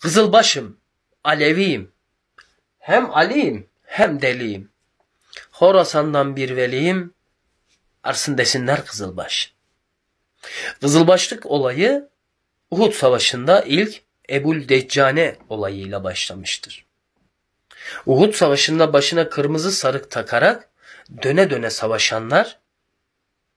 Kızılbaşım, Aleviyim. Hem Ali'yim hem deliyim. Horasan'dan bir veliyim. Arsın desinler Kızılbaş. Kızılbaşlık olayı Uhud Savaşı'nda ilk Ebul Deccane olayıyla başlamıştır. Uhud Savaşı'nda başına kırmızı sarık takarak döne döne savaşanlar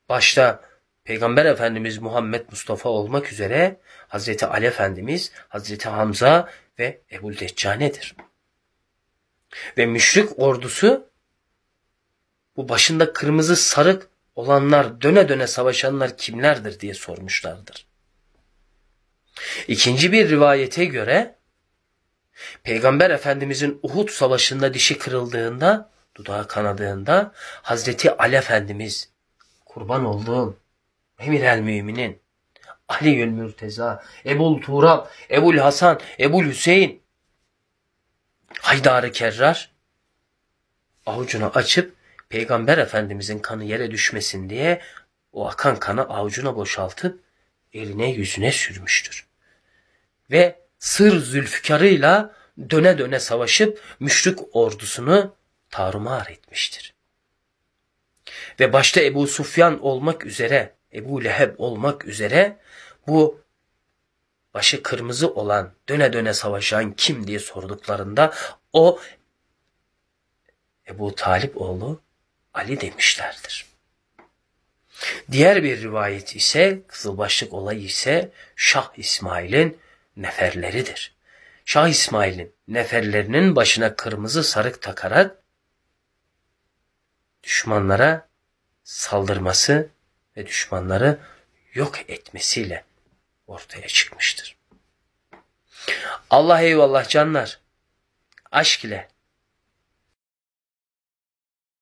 başta Peygamber Efendimiz Muhammed Mustafa olmak üzere Hazreti Ali Efendimiz, Hazreti Hamza ve Ebul Deccane'dir. Ve müşrik ordusu bu başında kırmızı sarık olanlar döne döne savaşanlar kimlerdir diye sormuşlardır. İkinci bir rivayete göre Peygamber Efendimizin Uhud savaşında dişi kırıldığında, dudağı kanadığında Hazreti Ali Efendimiz kurban olduğum Emir el müminin. Aliül Mürteza, Ebul Tural, Ebul Hasan, Ebul Hüseyin. Haydarı Kerrar avucunu açıp Peygamber Efendimizin kanı yere düşmesin diye o akan kanı avucuna boşaltıp eline yüzüne sürmüştür. Ve sır zülfikarıyla döne döne savaşıp müşrik ordusunu tarumar etmiştir. Ve başta Ebu Sufyan olmak üzere Ebu Leheb olmak üzere bu başı kırmızı olan döne döne savaşan kim diye sorduklarında o Ebu Talip oğlu Ali demişlerdir. Diğer bir rivayet ise kızılbaşlık olayı ise Şah İsmail'in neferleridir. Şah İsmail'in neferlerinin başına kırmızı sarık takarak düşmanlara saldırması ve düşmanları yok etmesiyle ortaya çıkmıştır. Allah eyvallah canlar. Aşk ile